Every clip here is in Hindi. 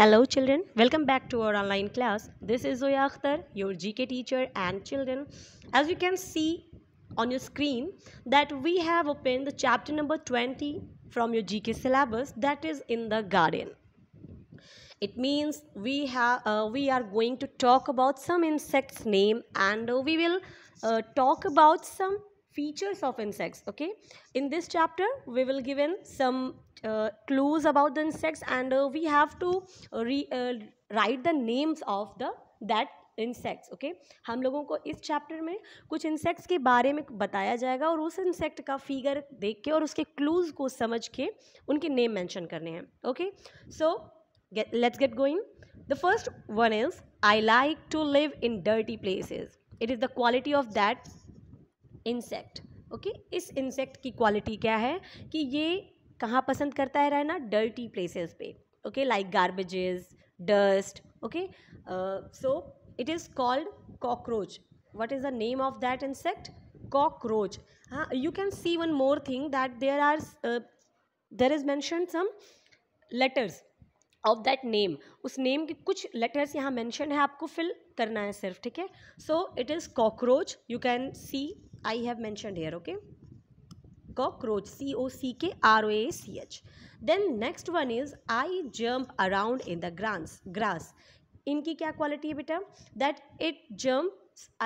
Hello children, welcome back to our online class. This is Zoya Akhtar, your GK teacher and children. As you can see on your screen that we have opened the chapter number 20 from your GK syllabus that is in the garden. It means we, have, uh, we are going to talk about some insects name and uh, we will uh, talk about some features of insects okay in this chapter we will given some uh, clues about the insects and uh, we have to re, uh, write the names of the that insects okay okay? हम लोगों को इस चैप्टर में कुछ इंसेक्ट्स के बारे में बताया जाएगा और उस इंसेक्ट का फिगर देख के और उसके क्लूज को समझ के उनके नेम मेंशन करने हैं okay so let's get going the first one is I like to live in dirty places it is the quality of that insect okay इस इंसेक्ट की क्वालिटी क्या है कि ये कहाँ पसंद करता है रहना डर्टी प्लेसेस पे okay like garbages dust okay so it is called cockroach what is the name of that insect cockroach हाँ you can see one more thing that there are there is mention some letters of that name उस नेम के कुछ लेटर्स यहाँ मैंशन है आपको फिल करना है सिर्फ ठीक है so it is cockroach you can see I have mention here okay cockroach C O C K R O A C H then next one is I jump around in the ग्रांस ग्रास इनकी क्या क्वालिटी है बेटा that it jump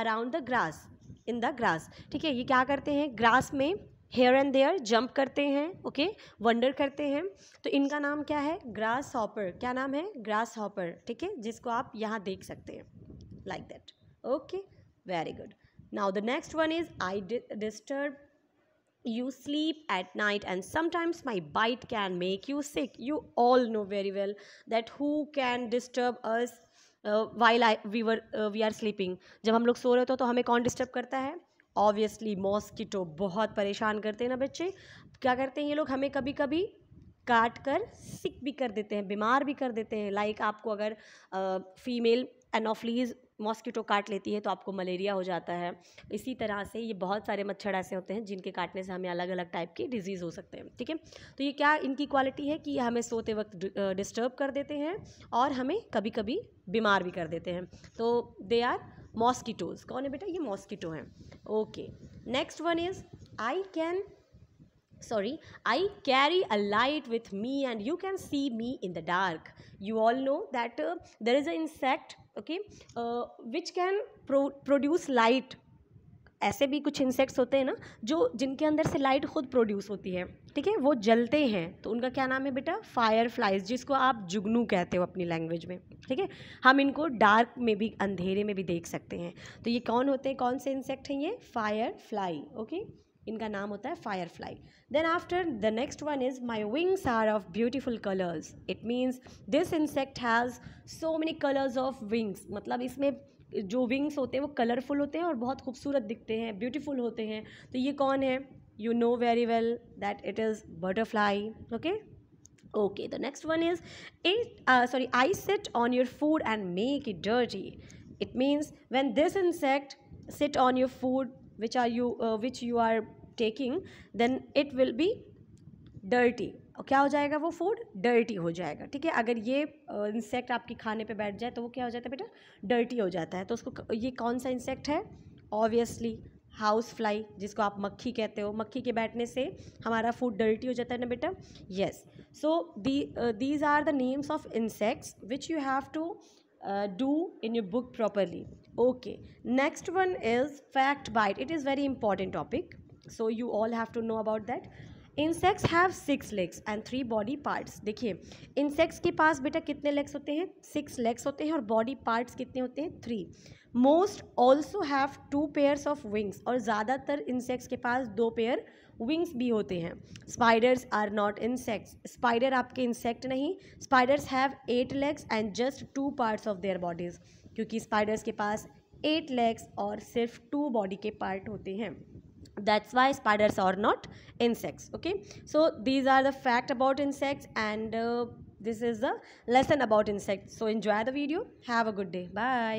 around the grass in the grass ठीक है ये क्या करते हैं ग्रास में हेयर एंड देयर जम्प करते हैं ओके वंडर करते हैं तो इनका नाम क्या है ग्रास हॉपर क्या नाम है ग्रास हॉपर ठीक है जिसको आप यहाँ देख सकते हैं like that okay very good now the next one is i di disturb you sleep at night and sometimes my bite can make you sick you all know very well that who can disturb us while I we were we are sleeping जब हम लोग सो रहे होते तो हमें कौन डिस्टर्ब करता है ऑब्वियसली मॉस्किटो बहुत परेशान करते हैं ना बच्चे क्या करते हैं ये लोग हमें कभी कभी काट कर सिक भी कर देते हैं बीमार भी कर देते हैं लाइक आपको अगर फीमेल एनोफ्लीज मॉस्किटो काट लेती है तो आपको मलेरिया हो जाता है इसी तरह से ये बहुत सारे मच्छर ऐसे होते हैं जिनके काटने से हमें अलग अलग टाइप के डिजीज़ हो सकते हैं ठीक है तो ये क्या इनकी क्वालिटी है कि ये हमें सोते वक्त डिस्टर्ब कर देते हैं और हमें कभी कभी बीमार भी कर देते हैं तो दे आर मॉस्किटोज़ कौन है बेटा ये मॉस्किटो हैं okay next one is I can sorry i carry a light with me and you can see me in the dark you all know that uh, there is insect insect okay uh, which can pro produce light ऐसे भी कुछ इंसेक्ट्स होते हैं ना जो जिनके अंदर से लाइट खुद प्रोड्यूस होती है ठीक है वो जलते हैं तो उनका क्या नाम है बेटा फायर फ्लाइज जिसको आप जुगनू कहते हो अपनी लैंग्वेज में ठीक है हम इनको डार्क में भी अंधेरे में भी देख सकते हैं तो ये कौन होते हैं कौन से इंसेक्ट हैं ये फायर फ्लाई ओके इनका नाम होता है firefly then after the next one is my wings are of beautiful colours it means this insect has so many colours of wings मतलब इसमें जो विंग्स होते हैं वो कलरफुल होते हैं और बहुत खूबसूरत दिखते हैं ब्यूटीफुल होते हैं तो ये कौन है you know very well that it is butterfly okay okay the next one is it sorry I sit on your food and make it dirty it means when this insect sit on your food which are you uh, which you are taking then it will be dirty क्या हो जाएगा वो फूड डर्टी हो जाएगा ठीक है अगर ये इंसेक्ट uh, आपके खाने पे बैठ जाए तो वो क्या हो जाता है बेटा डर्टी हो जाता है तो उसको ये कौन सा इंसेक्ट है ऑब्वियसली हाउस फ्लाई जिसको आप मक्खी कहते हो मक्खी के बैठने से हमारा फूड डर्टी हो जाता है ना बेटा yes so the these are the names of insects which you have to uh, do in your book properly okay next one is fact bite it is very important topic so you all have to know about that insects have six legs and three body parts देखिए इंसेक्ट्स के पास बेटा कितने लेग्स होते हैं सिक्स लेग्स होते हैं और बॉडी पार्ट्स कितने होते हैं three most also have two pairs of wings और ज़्यादातर इंसेक्ट्स के पास दो पेयर विंग्स भी होते हैं spiders are not insects spider आपके इंसेक्ट नहीं spiders have eight legs and just two parts of their bodies क्योंकि स्पाइडर्स के पास एट लेग्स और सिर्फ टू बॉडी के पार्ट होते हैं that's why spiders are not insects okay so these are the fact about insects and uh, this is the lesson about insects so enjoy the video have a good day bye